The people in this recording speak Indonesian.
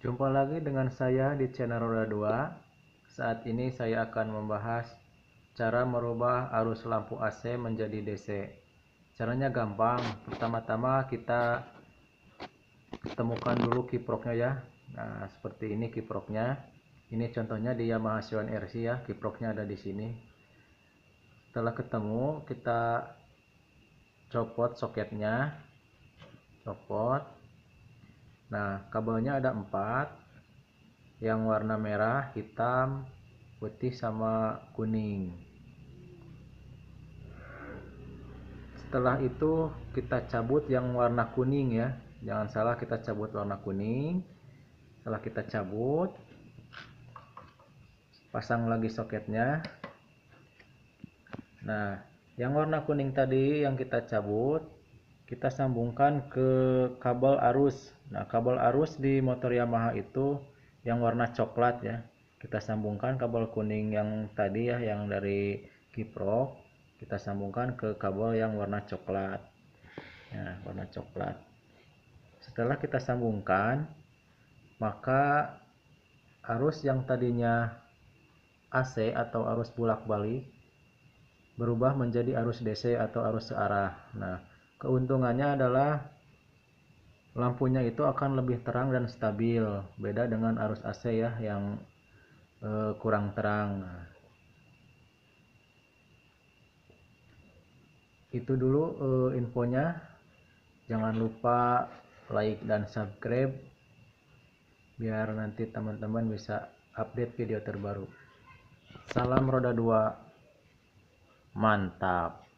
Jumpa lagi dengan saya di channel Roda 2. Saat ini saya akan membahas cara merubah arus lampu AC menjadi DC. Caranya gampang. Pertama-tama kita temukan dulu kiproknya ya. Nah, seperti ini kiproknya. Ini contohnya di Yamaha Sion RC ya, kiproknya ada di sini. Setelah ketemu, kita copot soketnya. Copot Nah, kabelnya ada empat, yang warna merah, hitam, putih, sama kuning. Setelah itu kita cabut yang warna kuning ya, jangan salah kita cabut warna kuning. Setelah kita cabut, pasang lagi soketnya. Nah, yang warna kuning tadi yang kita cabut kita sambungkan ke kabel arus. Nah, kabel arus di motor Yamaha itu yang warna coklat ya. Kita sambungkan kabel kuning yang tadi ya yang dari kiprok, kita sambungkan ke kabel yang warna coklat. Nah, warna coklat. Setelah kita sambungkan, maka arus yang tadinya AC atau arus bulak balik berubah menjadi arus DC atau arus searah. Nah, keuntungannya adalah lampunya itu akan lebih terang dan stabil beda dengan arus AC ya yang eh, kurang terang nah, itu dulu eh, infonya jangan lupa like dan subscribe biar nanti teman-teman bisa update video terbaru salam roda 2 mantap